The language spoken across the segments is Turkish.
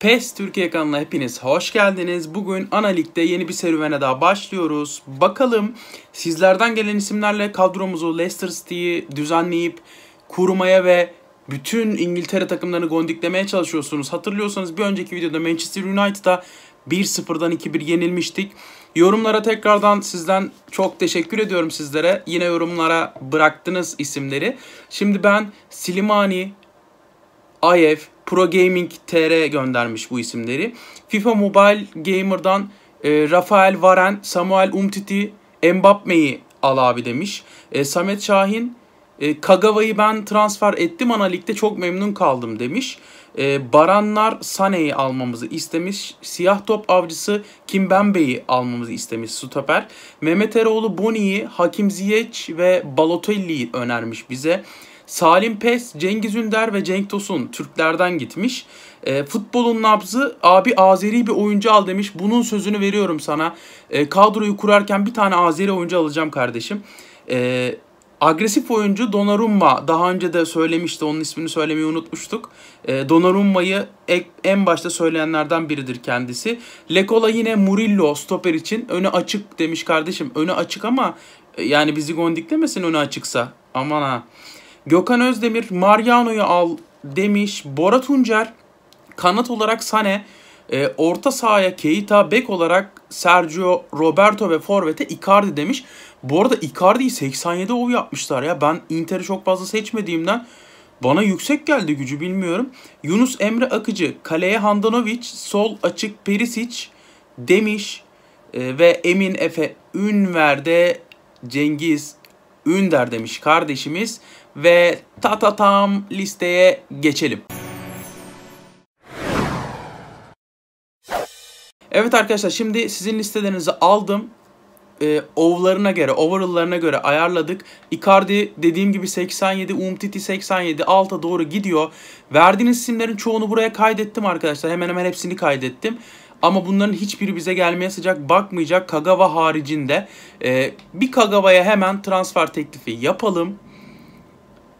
PES Türkiye kanalına hepiniz hoş geldiniz. Bugün analikte yeni bir serüvene daha başlıyoruz. Bakalım sizlerden gelen isimlerle kadromuzu Leicester City'yi düzenleyip kurmaya ve bütün İngiltere takımlarını gondiklemeye çalışıyorsunuz. Hatırlıyorsanız bir önceki videoda Manchester United'a 1-0'dan 2-1 yenilmiştik. Yorumlara tekrardan sizden çok teşekkür ediyorum sizlere. Yine yorumlara bıraktınız isimleri. Şimdi ben Silimani, Ayev, Pro Gaming TR göndermiş bu isimleri. FIFA Mobile Gamer'dan e, Rafael Varen, Samuel Umtiti, Mbappe'yi al abi demiş. E, Samet Şahin, e, Kagawa'yı ben transfer ettim analikte çok memnun kaldım demiş e, Baranlar Sane'yi almamızı istemiş. Siyah top avcısı Kimbembe'yi almamızı istemiş stoper. Mehmet Eroğlu Boni'yi, Hakim Ziyech ve Balotelli'yi önermiş bize. Salim Pes, Cengiz Ünder ve Cenk Tosun Türklerden gitmiş. E, futbolun nabzı abi Azeri bir oyuncu al demiş. Bunun sözünü veriyorum sana. E, kadroyu kurarken bir tane Azeri oyuncu alacağım kardeşim. E, Agresif oyuncu Donnarumma daha önce de söylemişti onun ismini söylemeyi unutmuştuk. E, Donnarumma'yı en başta söyleyenlerden biridir kendisi. Lekola yine Murillo stoper için öne açık demiş kardeşim. Öne açık ama e, yani bizi gondiklemesin öne açıksa. Aman ha. Gökhan Özdemir Mariano'yu al demiş. Bora Tuncer kanat olarak Sane, e, orta sahaya Keita, bek olarak Sergio Roberto ve forvete Icardi demiş. Bu arada Icardi'yi 87 ov yapmışlar ya. Ben Inter'i çok fazla seçmediğimden bana yüksek geldi gücü bilmiyorum. Yunus Emre Akıcı, kaleye Handanovic, sol açık Perisic, Demiş e, ve Emin Efe Ünver'de Cengiz Ünder demiş kardeşimiz ve tatatam listeye geçelim. Evet arkadaşlar şimdi sizin listelerinizi aldım e, over'larına göre, overall'larına göre ayarladık. Icardi dediğim gibi 87, Umtiti 87 alta doğru gidiyor. Verdiğiniz isimlerin çoğunu buraya kaydettim arkadaşlar. Hemen hemen hepsini kaydettim. Ama bunların hiçbiri bize gelmeye sıcak bakmayacak Kagawa haricinde. E, bir Kagawa'ya hemen transfer teklifi yapalım.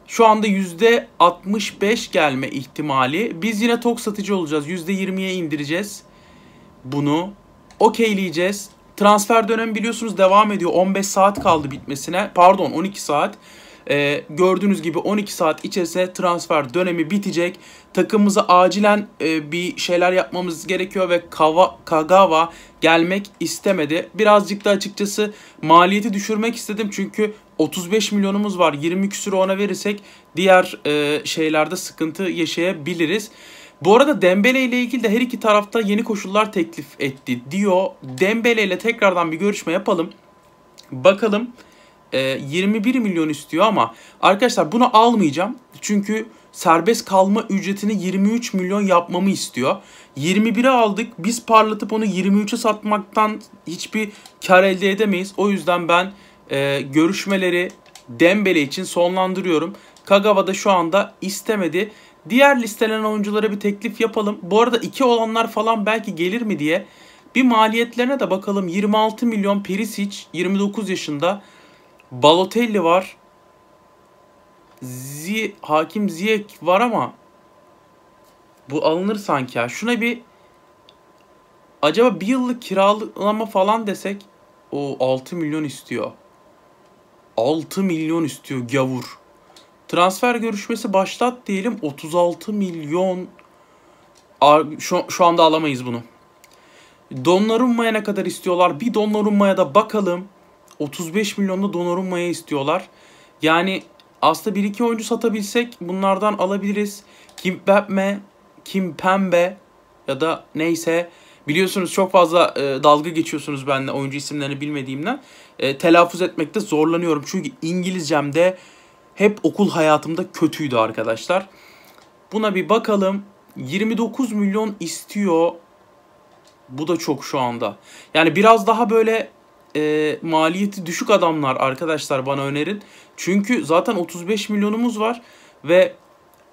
Şu anda %65 gelme ihtimali. Biz yine tok satıcı olacağız. %20'ye indireceğiz. Bunu okeyleyeceğiz. Transfer dönemi biliyorsunuz devam ediyor. 15 saat kaldı bitmesine. Pardon 12 saat. Ee, gördüğünüz gibi 12 saat içerisinde transfer dönemi bitecek. Takımımıza acilen e, bir şeyler yapmamız gerekiyor ve Kava, Kagawa gelmek istemedi. Birazcık da açıkçası maliyeti düşürmek istedim çünkü 35 milyonumuz var. 20 küsürü ona verirsek diğer e, şeylerde sıkıntı yaşayabiliriz. Bu arada Dembele ile ilgili de her iki tarafta yeni koşullar teklif etti diyor. Dembele ile tekrardan bir görüşme yapalım. Bakalım 21 e, milyon istiyor ama arkadaşlar bunu almayacağım. Çünkü serbest kalma ücretini 23 milyon yapmamı istiyor. 21'e aldık. Biz parlatıp onu 23'e satmaktan hiçbir kar elde edemeyiz. O yüzden ben e, görüşmeleri Dembele için sonlandırıyorum. Kagawa da şu anda istemedi. Diğer listelenen oyunculara bir teklif yapalım. Bu arada iki olanlar falan belki gelir mi diye. Bir maliyetlerine de bakalım. 26 milyon Perisic 29 yaşında. Balotelli var. Zi Hakim Ziyek var ama bu alınır sanki ya. Şuna bir acaba bir yıllık kiralama falan desek o 6 milyon istiyor. 6 milyon istiyor gavur transfer görüşmesi başlat diyelim 36 milyon şu, şu anda alamayız bunu. Donnarumma'ya ne kadar istiyorlar? Bir Donnarumma'ya da bakalım. 35 milyonda Donnarumma'ya istiyorlar. Yani aslında bir iki oyuncu satabilsek bunlardan alabiliriz. Kim Pembe, Kim Pembe ya da neyse. Biliyorsunuz çok fazla e, dalga geçiyorsunuz benimle oyuncu isimlerini bilmediğimden. E, telaffuz etmekte zorlanıyorum. Çünkü İngilizcemde hep okul hayatımda kötüydü arkadaşlar. Buna bir bakalım. 29 milyon istiyor. Bu da çok şu anda. Yani biraz daha böyle e, maliyeti düşük adamlar arkadaşlar bana önerin. Çünkü zaten 35 milyonumuz var ve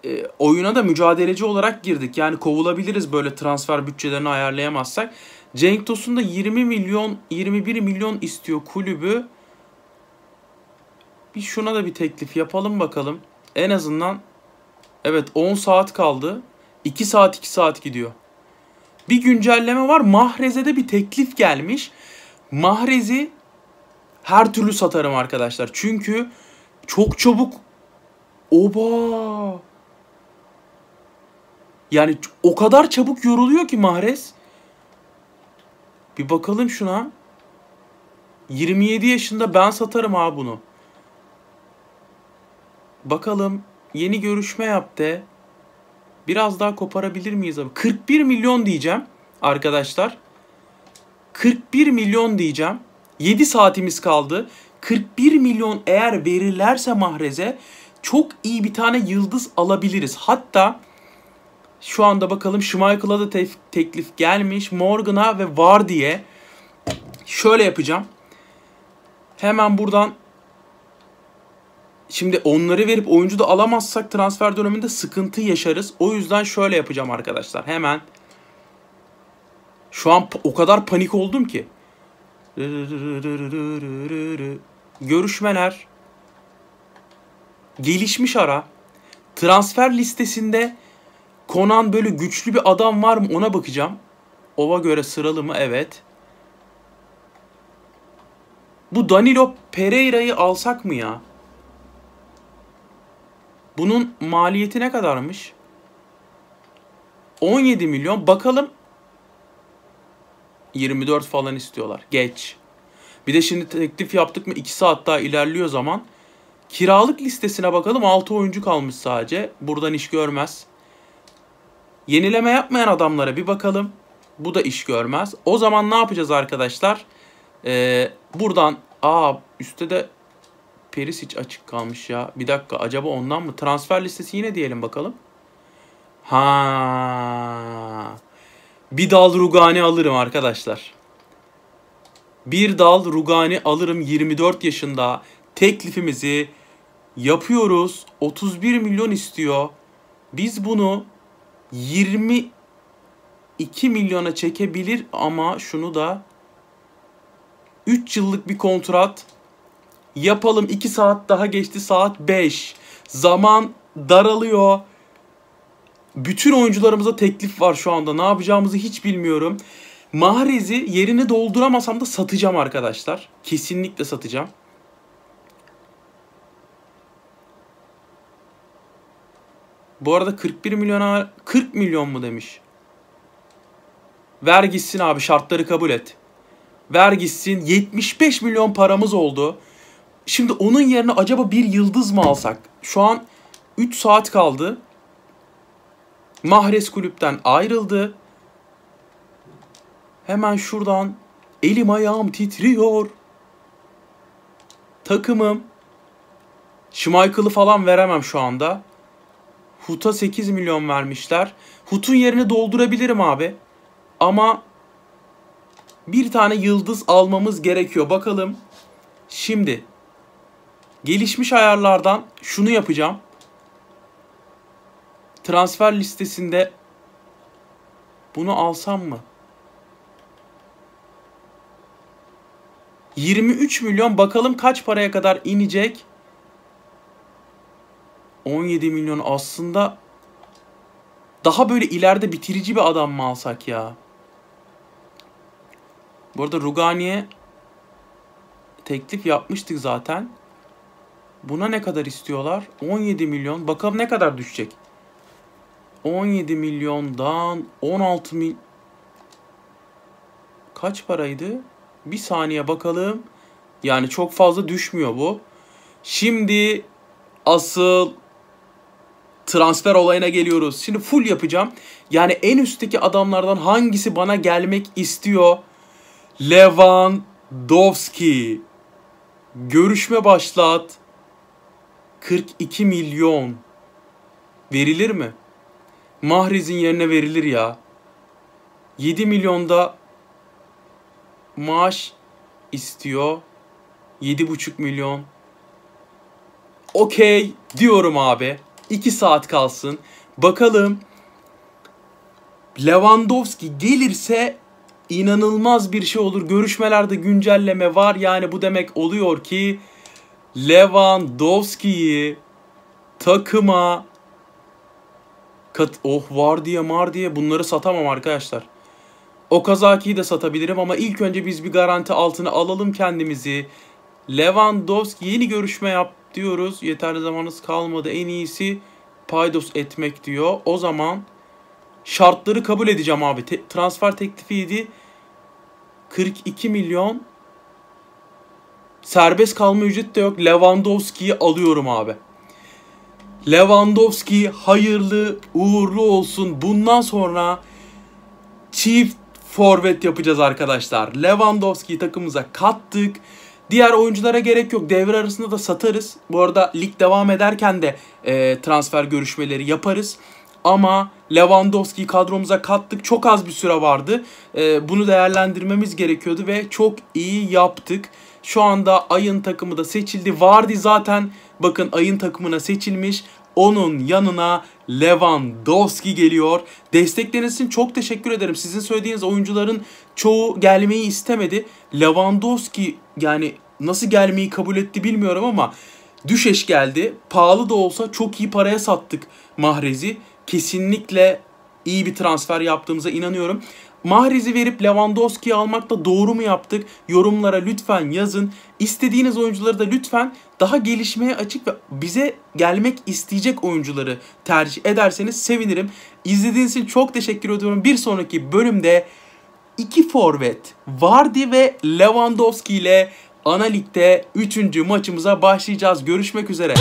e, oyuna da mücadeleci olarak girdik. Yani kovulabiliriz böyle transfer bütçelerini ayarlayamazsak. Cenk Tosun da 20 milyon 21 milyon istiyor kulübü. Bir şuna da bir teklif yapalım bakalım. En azından evet 10 saat kaldı. 2 saat 2 saat gidiyor. Bir güncelleme var. Mahrez'e de bir teklif gelmiş. Mahrez'i her türlü satarım arkadaşlar. Çünkü çok çabuk oba yani o kadar çabuk yoruluyor ki Mahrez. Bir bakalım şuna. 27 yaşında ben satarım ha bunu. Bakalım yeni görüşme yaptı. Biraz daha koparabilir miyiz abi? 41 milyon diyeceğim arkadaşlar. 41 milyon diyeceğim. 7 saatimiz kaldı. 41 milyon eğer verirlerse Mahrez'e çok iyi bir tane yıldız alabiliriz. Hatta şu anda bakalım Schmeichel'a da tef- teklif gelmiş. Morgan'a ve Vardy'e şöyle yapacağım. Hemen buradan Şimdi onları verip oyuncu da alamazsak transfer döneminde sıkıntı yaşarız. O yüzden şöyle yapacağım arkadaşlar. Hemen şu an o kadar panik oldum ki. Görüşmeler. Gelişmiş ara. Transfer listesinde konan böyle güçlü bir adam var mı ona bakacağım. Ova göre sıralı mı? Evet. Bu Danilo Pereira'yı alsak mı ya? Bunun maliyeti ne kadarmış? 17 milyon. Bakalım 24 falan istiyorlar. Geç. Bir de şimdi teklif yaptık mı 2 saat daha ilerliyor zaman. Kiralık listesine bakalım 6 oyuncu kalmış sadece. Buradan iş görmez. Yenileme yapmayan adamlara bir bakalım. Bu da iş görmez. O zaman ne yapacağız arkadaşlar? Ee, buradan aa üstte de Perisic açık kalmış ya. Bir dakika acaba ondan mı? Transfer listesi yine diyelim bakalım. Ha. Bir dal Rugani alırım arkadaşlar. Bir dal Rugani alırım 24 yaşında. Teklifimizi yapıyoruz. 31 milyon istiyor. Biz bunu 22 milyona çekebilir ama şunu da 3 yıllık bir kontrat Yapalım 2 saat daha geçti saat 5. Zaman daralıyor. Bütün oyuncularımıza teklif var şu anda. Ne yapacağımızı hiç bilmiyorum. Mahrez'i yerini dolduramasam da satacağım arkadaşlar. Kesinlikle satacağım. Bu arada 41 milyona 40 milyon mu demiş. Ver gitsin abi şartları kabul et. Ver gitsin 75 milyon paramız oldu. Şimdi onun yerine acaba bir yıldız mı alsak? Şu an 3 saat kaldı. Mahrez kulüpten ayrıldı. Hemen şuradan elim ayağım titriyor. Takımım. Schmeichel'ı falan veremem şu anda. Hut'a 8 milyon vermişler. Hut'un yerini doldurabilirim abi. Ama bir tane yıldız almamız gerekiyor. Bakalım. Şimdi Gelişmiş ayarlardan şunu yapacağım. Transfer listesinde bunu alsam mı? 23 milyon bakalım kaç paraya kadar inecek? 17 milyon aslında daha böyle ileride bitirici bir adam mı alsak ya? Bu arada Rugani'ye teklif yapmıştık zaten. Buna ne kadar istiyorlar? 17 milyon. Bakalım ne kadar düşecek? 17 milyondan 16 mil... Kaç paraydı? Bir saniye bakalım. Yani çok fazla düşmüyor bu. Şimdi asıl transfer olayına geliyoruz. Şimdi full yapacağım. Yani en üstteki adamlardan hangisi bana gelmek istiyor? Lewandowski. Görüşme başlat. 42 milyon. Verilir mi? Mahrez'in yerine verilir ya. 7 milyonda maaş istiyor. 7,5 milyon. Okey diyorum abi. 2 saat kalsın. Bakalım Lewandowski gelirse inanılmaz bir şey olur. Görüşmelerde güncelleme var. Yani bu demek oluyor ki Lewandowski'yi takıma kat oh var diye mar diye bunları satamam arkadaşlar. Okazaki'yi de satabilirim ama ilk önce biz bir garanti altına alalım kendimizi. Lewandowski yeni görüşme yap diyoruz. Yeterli zamanınız kalmadı. En iyisi paydos etmek diyor. O zaman şartları kabul edeceğim abi. Te transfer teklifiydi. 42 milyon Serbest kalma ücret de yok. Lewandowski'yi alıyorum abi. Lewandowski hayırlı, uğurlu olsun. Bundan sonra çift forvet yapacağız arkadaşlar. Lewandowski'yi takımımıza kattık. Diğer oyunculara gerek yok. Devre arasında da satarız. Bu arada lig devam ederken de e, transfer görüşmeleri yaparız. Ama Lewandowski'yi kadromuza kattık. Çok az bir süre vardı. E, bunu değerlendirmemiz gerekiyordu ve çok iyi yaptık. Şu anda Ay'ın takımı da seçildi. Vardy zaten bakın Ay'ın takımına seçilmiş. Onun yanına Lewandowski geliyor. Destekleriniz için çok teşekkür ederim. Sizin söylediğiniz oyuncuların çoğu gelmeyi istemedi. Lewandowski yani nasıl gelmeyi kabul etti bilmiyorum ama düşeş geldi. Pahalı da olsa çok iyi paraya sattık Mahrez'i kesinlikle iyi bir transfer yaptığımıza inanıyorum. Mahrez'i verip Lewandowski'yi almak da doğru mu yaptık? Yorumlara lütfen yazın. İstediğiniz oyuncuları da lütfen daha gelişmeye açık ve bize gelmek isteyecek oyuncuları tercih ederseniz sevinirim. İzlediğiniz için çok teşekkür ediyorum. Bir sonraki bölümde iki forvet Vardy ve Lewandowski ile analikte Lig'de 3. maçımıza başlayacağız. Görüşmek üzere.